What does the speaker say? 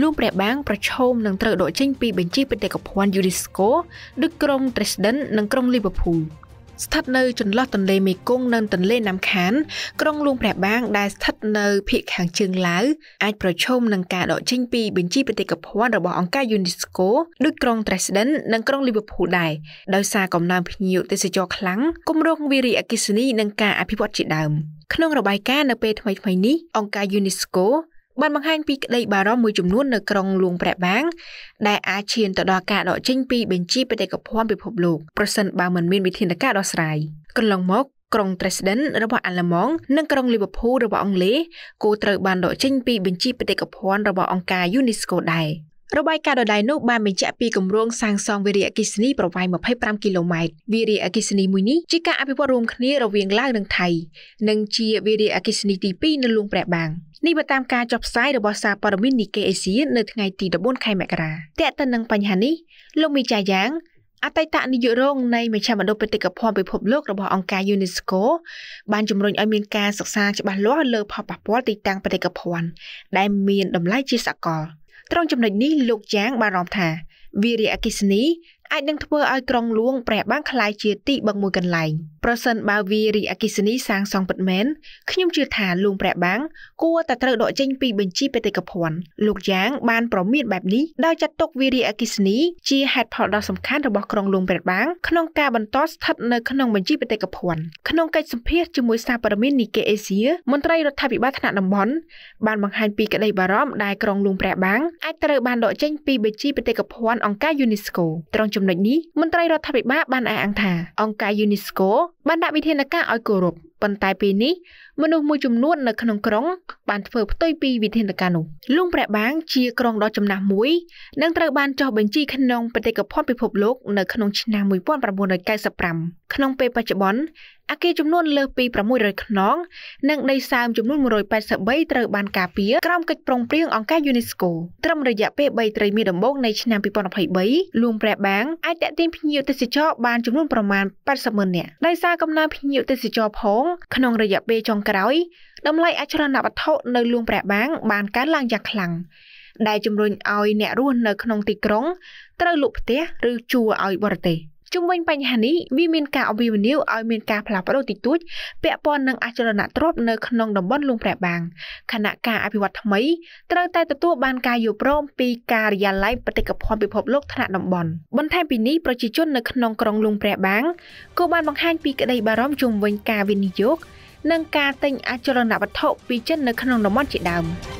លោកព្រះបាងប្រឈមនឹងត្រូវដកចេញពីបញ្ជីបេតិកភណ្ឌយូណេស្កូដូចក្រុង Dresden និងក្រុង Liverpool ស្ថិតនៅចន្លោះទន្លេមេគង្គនិងទន្លេណាំខានក្រុងលួងព្រះបាងដែលស្ថិតនៅភូមិខាងជើងឡាវអាចប្រឈមនឹងការដកចេញពីបញ្ជីបេតិកភណ្ឌរបស់អង្គការ UNESCO ដូចក្រុង Dresden និងក្រុង Liverpool ដែរដោយសារកំណើនភ្ញៀវទេសចរខ្លាំងគម្រោងវារីអគ្គិសនីនិងការអភិវឌ្ឍជាដើម ក្នុងរបាយការណ៍នៅពេលថ្មីៗនេះអង្គការ UNESCO បានបង្ហាញពីក្តីបារម្ភមួយចំនួននៅក្រុងលួងព្រះបាងដែលអាចឈានទៅដល់ការដកចេញពីបញ្ជីបេតិកភណ្ឌពិភពលោកប្រសិនបើមិនមានវិធានការដោះស្រាយកន្លងមកក្រុង Dresden របស់អាល្លឺម៉ង់និងក្រុង Liverpool របស់អង់គ្លេសគូត្រូវបានដកចេញពីបញ្ជីបេតិកភណ្ឌរបស់អង្គការ UNESCO ដែររបាយការណ៍ដដែលនោះបានបញ្ជាក់ពីគម្រោងសាងសង់វារីអគ្គិសនីប្រវែង25គីឡូម៉ែត្រវារីអគ្គិសនីមួយនេះជាការអភិវឌ្ឍរួមគ្នារវាងឡាវនិងថៃ និងជាវារីអគ្គិសនីទី2នៅលួងព្រះបាងនេះបើតាមការចុះផ្សាយរបស់សារព័ត៌មាន Nikkei Asia នៅថ្ងៃទី14ខែមករាតើតើនឹងបញ្ហានេះលោកមីចាយ៉ាង អតីតនាយករងនៃមជ្ឈមណ្ឌលបេតិកភណ្ឌពិភពលោករបស់អង្គការ UNESCO បានជំរុញឲ្យមានការសិក្សាច្បាស់លាស់លើផលប៉ះពាល់ទីតាំងបេតិកភណ្ឌដែលមានតម្លៃជាសកល។ត្រង់ចំណុចនេះលោកយ៉ាងបានរំថាវារីអកិសនីអាចនឹងធ្វើឲ្យក្រុងលួងព្រះបាំងคล้ายជាទីបឹងមួយកន្លែងប្រសិនបើវារីអកិសនីសាងសង់ពិតមែនខ្ញុំជឿថាលួងព្រះបាំងគួរតែត្រូវដកចេញពីបញ្ជីបេតិកភណ្ឌលោកយ៉ាងបានប្រមានបែបនេះដោយចាត់ទុកវារីអកិសនីជាហេតុផលដ៏សំខាន់របស់ក្រុងលួងព្រះបាំងក្នុងការបន្តស្ថិតនៅក្នុងបញ្ជីបេតិកភណ្ឌក្នុងកិច្ចសម្ភាសជាមួយសារព័ត៌មាននីកេអេស៊ីមន្ត្រីរដ្ឋាភិបាលថ្នាក់តំបន់បានបង្ហាញពីក្តីបារម្ភដែលក្រុងលួងព្រះបាំងអាចត្រូវបានដកចេញពីបញ្ជីបេតិកភណ្ឌអង្គការយូនីស្កូត្រង់ចំណុចនេះមន្ត្រីរដ្ឋាភិបាលបានអះអាងថាអង្គការ UNESCO បានដាក់វិធានការឲ្យគោរពប៉ុន្តែពេលនេះមនុស្សមួយចំនួននៅក្នុងក្រុងបានធ្វើផ្ទុយពីវិធានការនោះលុងព្រះបាងជាក្រុងដ៏ចំណាស់មួយនិងត្រូវបានចុះបញ្ជីក្នុងបេតិកភណ្ឌពិភពលោកនៅក្នុងឆ្នាំ1995ក្នុងពេលបច្ចុប្បន្នអគារចំនួនលើសពី600ខ្នងនិងដីសើមចំនួន183ត្រូវបានការពារក្រោមកិច្ចប្រឹងប្រែងអង្គការ UNESCO ត្រឹមរយៈពេល3ត្រីមាសដំបូងនៃឆ្នាំ2023លួងព្រះបាងអាចតាក់ទាញភ្ញៀវទេសចរបានចំនួនប្រមាណ80ម៉ឺននាក់ដោយសារកំណើភ្ញៀវទេសចរផងក្នុងរយៈពេលចុងក្រោយតម្លៃអចលនវត្ថុនៅលួងព្រះបាង បានកើនឡើងយ៉ាងខ្លាំងដែលជំរុញឲ្យអ្នករស់នៅក្នុងទីក្រុងត្រូវលក់ផ្ទះឬជួលឲ្យបរទេសជុំវិញបញ្ហានេះវាមានការអវិវនិយោឲ្យមានការផ្លាស់ប្ដូរតិចតួច ពាក់ព័ន្ធនឹងអចលនទ្រព្យនៅក្នុងតំបន់លួងព្រះបាងខណៈការអភិវឌ្ឍថ្មីត្រូវតែទទួល បានការយល់ព្រមពីការិយាល័យបេតិកភណ្ឌពិភពលោកថ្នាក់តំបន់បន្ថែមពីនេះប្រជាជននៅក្នុងក្រុងលួងព្រះបាងក៏បានបង្ហាញពីក្តីបារម្ភជុំវិញការវិនិយោគនិងការទិញអចលនវត្ថុពីចិននៅក្នុងតំបន់ជាដើម។